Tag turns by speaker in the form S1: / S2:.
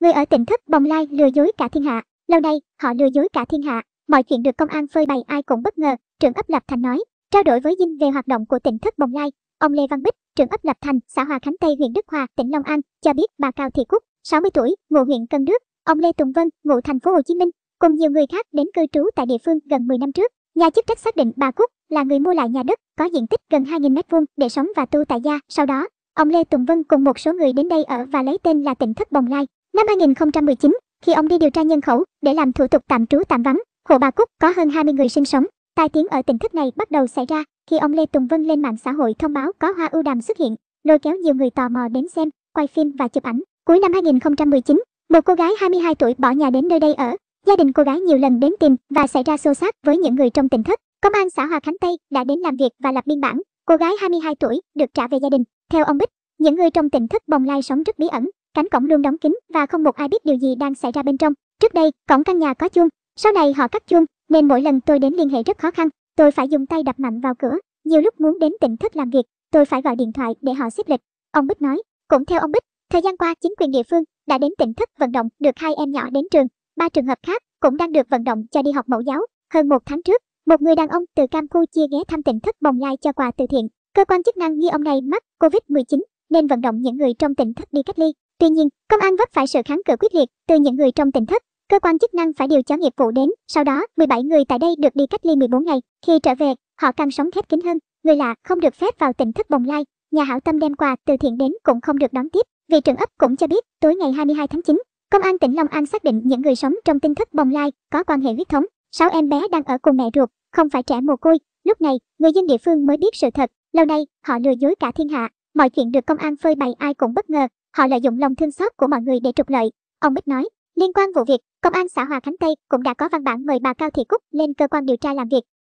S1: Người ở tỉnh thất bồng lai lừa dối cả thiên hạ, lâu nay họ lừa dối cả thiên hạ, mọi chuyện được công an phơi bày ai cũng bất ngờ, trưởng ấp Lập Thành nói. Trao đổi với Dinh về hoạt động của tỉnh thất bồng lai, ông Lê Văn Bích, trưởng ấp Lập Thành, xã Hòa Khánh Tây, huyện Đức Hòa, tỉnh Long An, cho biết bà Cao Thị Cúc, 60 tuổi, ngụ huyện Cần Đước, ông Lê Tùng Vân, ngụ thành phố Hồ Chí Minh, cùng nhiều người khác đến cư trú tại địa phương gần 10 năm trước. Nhà chức trách xác định bà Cúc là người mua lại nhà đất có diện tích gần 2.000 m2 để sống và tu tại gia. Sau đó, ông Lê Tùng Vân cùng một số người đến đây ở và lấy tên là tỉnh Thất Bồng Lai. Năm 2019, khi ông đi điều tra nhân khẩu để làm thủ tục tạm trú tạm vắng, hộ bà Cúc có hơn 20 người sinh sống. Tai tiếng ở tỉnh thức này bắt đầu xảy ra khi ông Lê Tùng Vân lên mạng xã hội thông báo có hoa ưu đàm xuất hiện, lôi kéo nhiều người tò mò đến xem, quay phim và chụp ảnh. Cuối năm 2019, một cô gái 22 tuổi bỏ nhà đến nơi đây ở. Gia đình cô gái nhiều lần đến tìm và xảy ra xô xát với những người trong tỉnh thất. Công an xã Hòa Khánh Tây đã đến làm việc và lập biên bản. Cô gái 22 tuổi được trả về gia đình. Theo ông Bích, những người trong tỉnh thất bồng lai sống rất bí ẩn, cánh cổng luôn đóng kín và không một ai biết điều gì đang xảy ra bên trong. Trước đây, cổng căn nhà có chuông, sau này họ cắt chuông, nên mỗi lần tôi đến liên hệ rất khó khăn, tôi phải dùng tay đập mạnh vào cửa, nhiều lúc muốn đến tỉnh thất làm việc, tôi phải gọi điện thoại để họ xếp lịch. Ông Bích nói, cũng theo ông Bích, thời gian qua chính quyền địa phương đã đến tỉnh thất vận động được hai em nhỏ đến trường, ba trường hợp khác cũng đang được vận động cho đi học mẫu giáo. Hơn một tháng trước, một người đàn ông từ Campuchia ghé thăm tỉnh thất Bồng Lai cho quà từ thiện. Cơ quan chức năng nghi ông này mắc COVID-19 nên vận động những người trong tỉnh thất đi cách ly. Tuy nhiên, công an vấp phải sự kháng cự quyết liệt từ những người trong tỉnh thất. Cơ quan chức năng phải điều cho nghiệp vụ đến, sau đó 17 người tại đây được đi cách ly 14 ngày. Khi trở về, họ càng sống khép kín hơn. Người lạ không được phép vào tỉnh thất bồng lai. Nhà hảo tâm đem quà từ thiện đến cũng không được đón tiếp. Vì trưởng ấp cũng cho biết, tối ngày 22 tháng 9, công an tỉnh Long An xác định những người sống trong tinh thất bồng lai có quan hệ huyết thống. Sáu em bé đang ở cùng mẹ ruột, không phải trẻ mồ côi. Lúc này, người dân địa phương mới biết sự thật. Lâu nay, họ lừa dối cả thiên hạ. Mọi chuyện được công an phơi bày ai cũng bất ngờ họ lợi dụng lòng thương xót của mọi người để trục lợi. Ông Bích nói, liên quan vụ việc, Công an xã Hòa Khánh Tây cũng đã có văn bản mời bà Cao Thị Cúc lên cơ quan điều tra làm việc.